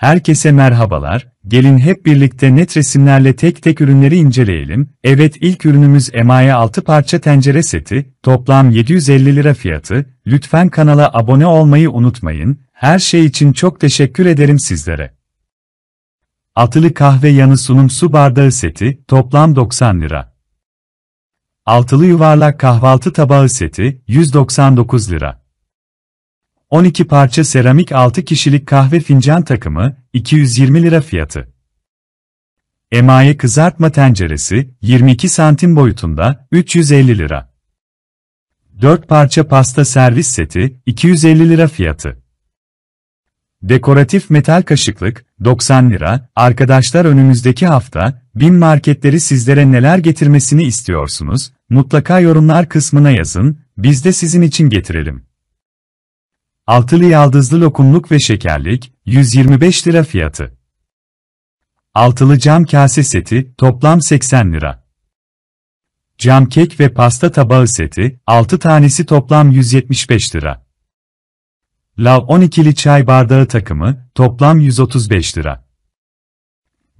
Herkese merhabalar, gelin hep birlikte net resimlerle tek tek ürünleri inceleyelim. Evet ilk ürünümüz emaye 6 parça tencere seti, toplam 750 lira fiyatı, lütfen kanala abone olmayı unutmayın, her şey için çok teşekkür ederim sizlere. Altılı kahve yanı sunum su bardağı seti, toplam 90 lira. Altılı yuvarlak kahvaltı tabağı seti, 199 lira. 12 parça seramik 6 kişilik kahve fincan takımı, 220 lira fiyatı. Emaye kızartma tenceresi, 22 santim boyutunda, 350 lira. 4 parça pasta servis seti, 250 lira fiyatı. Dekoratif metal kaşıklık, 90 lira. Arkadaşlar önümüzdeki hafta, bin marketleri sizlere neler getirmesini istiyorsunuz? Mutlaka yorumlar kısmına yazın, biz de sizin için getirelim. Altılı yaldızlı lokumluk ve şekerlik, 125 lira fiyatı. Altılı cam kase seti, toplam 80 lira. Cam kek ve pasta tabağı seti, 6 tanesi toplam 175 lira. Lav 12'li çay bardağı takımı, toplam 135 lira.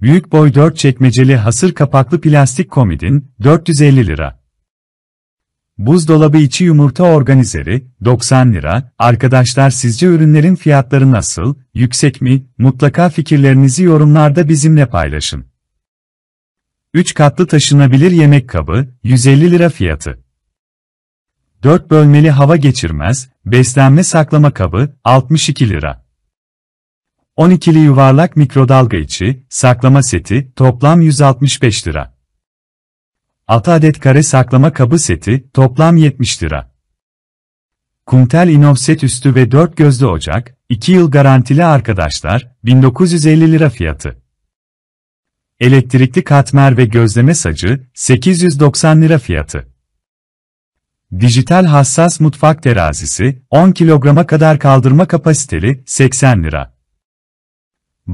Büyük boy 4 çekmeceli hasır kapaklı plastik komidin, 450 lira. Buzdolabı içi yumurta organizeri, 90 lira. Arkadaşlar sizce ürünlerin fiyatları nasıl, yüksek mi? Mutlaka fikirlerinizi yorumlarda bizimle paylaşın. 3 katlı taşınabilir yemek kabı, 150 lira fiyatı. 4 bölmeli hava geçirmez, beslenme saklama kabı, 62 lira. 12'li yuvarlak mikrodalga içi, saklama seti, toplam 165 lira. 6 adet kare saklama kabı seti, toplam 70 lira. Kuntel inofset üstü ve 4 gözlü ocak, 2 yıl garantili arkadaşlar, 1950 lira fiyatı. Elektrikli katmer ve gözleme sacı, 890 lira fiyatı. Dijital hassas mutfak terazisi, 10 kilograma kadar kaldırma kapasiteli, 80 lira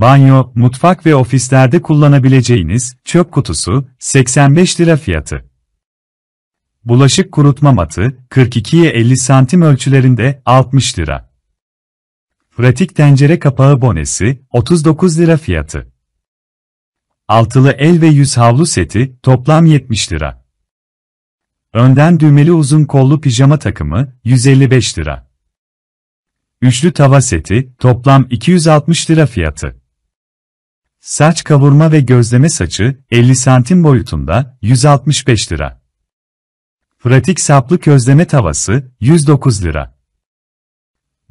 banyo, mutfak ve ofislerde kullanabileceğiniz çöp kutusu 85 lira fiyatı. Bulaşık kurutma matı 42'ye 50 santim ölçülerinde 60 lira. Pratik tencere kapağı bonesi 39 lira fiyatı. Altılı el ve yüz havlu seti toplam 70 lira. Önden düğmeli uzun kollu pijama takımı 155 lira. Üçlü tava seti toplam 260 lira fiyatı. Saç kavurma ve gözleme saçı 50 santim boyutunda 165 lira. Pratik saplı közleme tavası 109 lira.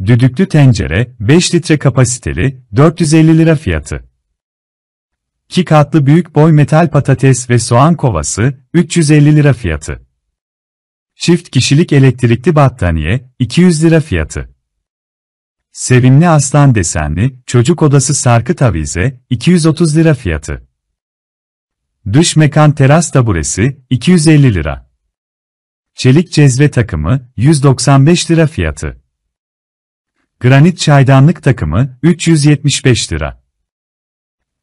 Düdüklü tencere 5 litre kapasiteli 450 lira fiyatı. 2 katlı büyük boy metal patates ve soğan kovası 350 lira fiyatı. Çift kişilik elektrikli battaniye 200 lira fiyatı. Sevimli aslan desenli, çocuk odası sarkı tavize, 230 lira fiyatı. Dış mekan teras taburesi, 250 lira. Çelik cezve takımı, 195 lira fiyatı. Granit çaydanlık takımı, 375 lira.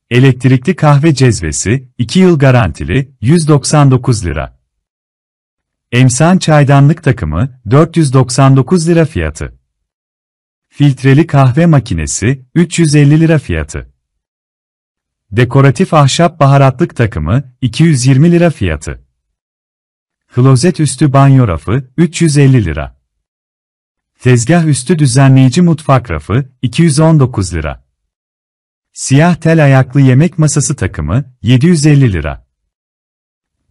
Elektrikli kahve cezvesi, 2 yıl garantili, 199 lira. Emsan çaydanlık takımı, 499 lira fiyatı. Filtreli kahve makinesi, 350 lira fiyatı. Dekoratif ahşap baharatlık takımı, 220 lira fiyatı. Klozet üstü banyo rafı, 350 lira. Tezgah üstü düzenleyici mutfak rafı, 219 lira. Siyah tel ayaklı yemek masası takımı, 750 lira.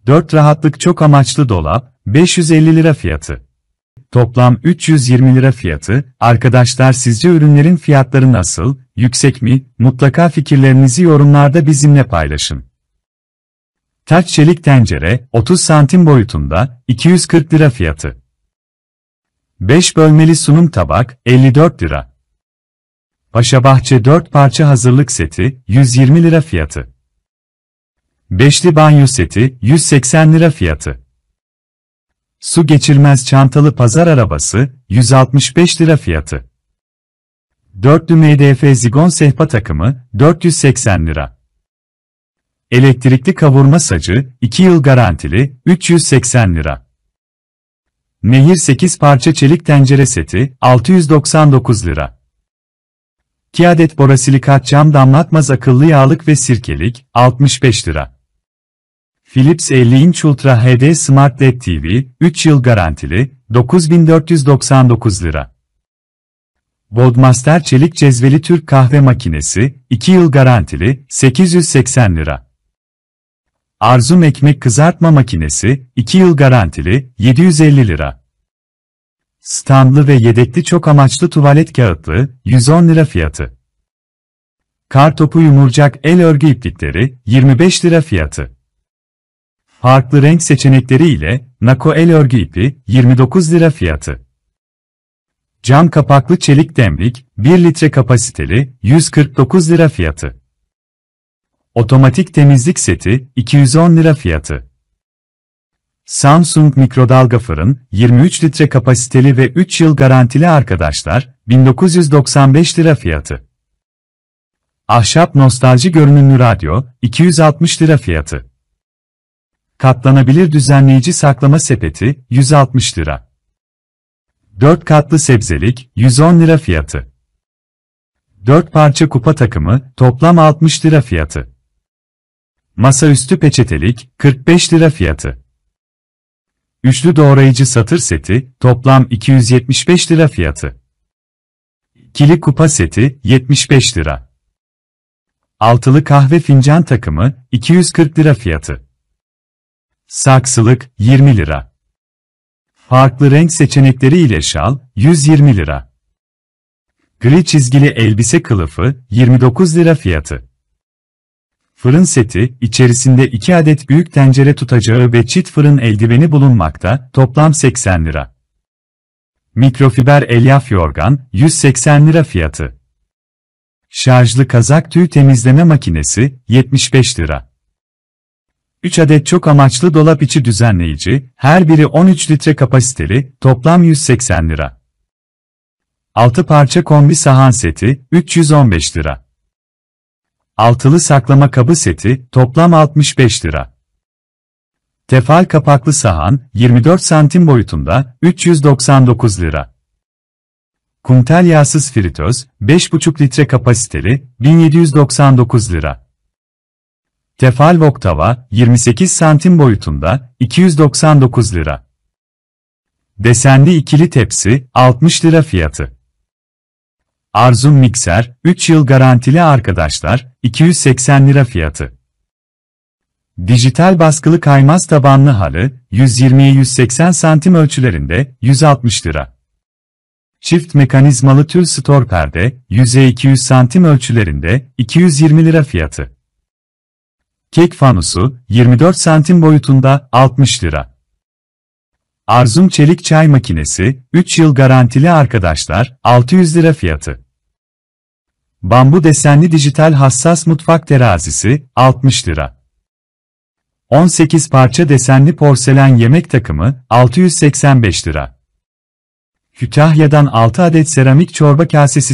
4 rahatlık çok amaçlı dolap, 550 lira fiyatı. Toplam 320 lira fiyatı, arkadaşlar sizce ürünlerin fiyatları nasıl, yüksek mi, mutlaka fikirlerinizi yorumlarda bizimle paylaşın. Taç çelik tencere, 30 santim boyutunda, 240 lira fiyatı. 5 bölmeli sunum tabak, 54 lira. Paşa Bahçe 4 parça hazırlık seti, 120 lira fiyatı. Beşli banyo seti, 180 lira fiyatı. Su geçirmez çantalı pazar arabası, 165 lira fiyatı. Dörtlü MDF zigon sehpa takımı, 480 lira. Elektrikli kavurma sacı, 2 yıl garantili, 380 lira. Nehir 8 parça çelik tencere seti, 699 lira. 2 adet borasilikat cam damlatmaz akıllı yağlık ve sirkelik, 65 lira. Philips 50 inç Ultra HD Smart LED TV, 3 yıl garantili, 9499 lira. Bodmaster Çelik Cezveli Türk Kahve Makinesi, 2 yıl garantili, 880 lira. Arzum Ekmek Kızartma Makinesi, 2 yıl garantili, 750 lira. Standlı ve yedekli çok amaçlı tuvalet kağıtlı, 110 lira fiyatı. Kartopu yumurcak el örgü iplikleri, 25 lira fiyatı farklı renk seçenekleri ile Nako el örgü ipi 29 lira fiyatı. Cam kapaklı çelik demlik 1 litre kapasiteli 149 lira fiyatı. Otomatik temizlik seti 210 lira fiyatı. Samsung mikrodalga fırın 23 litre kapasiteli ve 3 yıl garantili arkadaşlar 1995 lira fiyatı. Ahşap nostalji görünümlü radyo 260 lira fiyatı. Katlanabilir düzenleyici saklama sepeti 160 lira. 4 katlı sebzelik 110 lira fiyatı. 4 parça kupa takımı toplam 60 lira fiyatı. Masaüstü peçetelik 45 lira fiyatı. Üçlü doğrayıcı satır seti toplam 275 lira fiyatı. Kili kupa seti 75 lira. Altılı kahve fincan takımı 240 lira fiyatı. Saksılık 20 lira. Farklı renk seçenekleri ile şal 120 lira. Gri çizgili elbise kılıfı 29 lira fiyatı. Fırın seti, içerisinde 2 adet büyük tencere tutacağı ve çit fırın eldiveni bulunmakta, toplam 80 lira. Mikrofiber elyaf yorgan, 180 lira fiyatı. Şarjlı kazak tüy temizleme makinesi, 75 lira. 3 adet çok amaçlı dolap içi düzenleyici, her biri 13 litre kapasiteli, toplam 180 lira. 6 parça kombi sahan seti, 315 lira. Altılı saklama kabı seti, toplam 65 lira. Tefal kapaklı sahan, 24 santim boyutunda, 399 lira. Kumtel yağsız fritöz, 5,5 litre kapasiteli, 1799 lira. Tefal Voktava, 28 santim boyutunda 299 lira. Desendi ikili tepsi 60 lira fiyatı. Arzum mikser 3 yıl garantili arkadaşlar 280 lira fiyatı. Dijital baskılı kaymaz tabanlı halı 120 180 santim ölçülerinde 160 lira. Çift mekanizmalı tül stor perde 100'e 200 santim ölçülerinde 220 lira fiyatı. Kek fanusu, 24 santim boyutunda, 60 lira. Arzum Çelik Çay Makinesi, 3 yıl garantili arkadaşlar, 600 lira fiyatı. Bambu desenli dijital hassas mutfak terazisi, 60 lira. 18 parça desenli porselen yemek takımı, 685 lira. Kütahya'dan 6 adet seramik çorba kasesi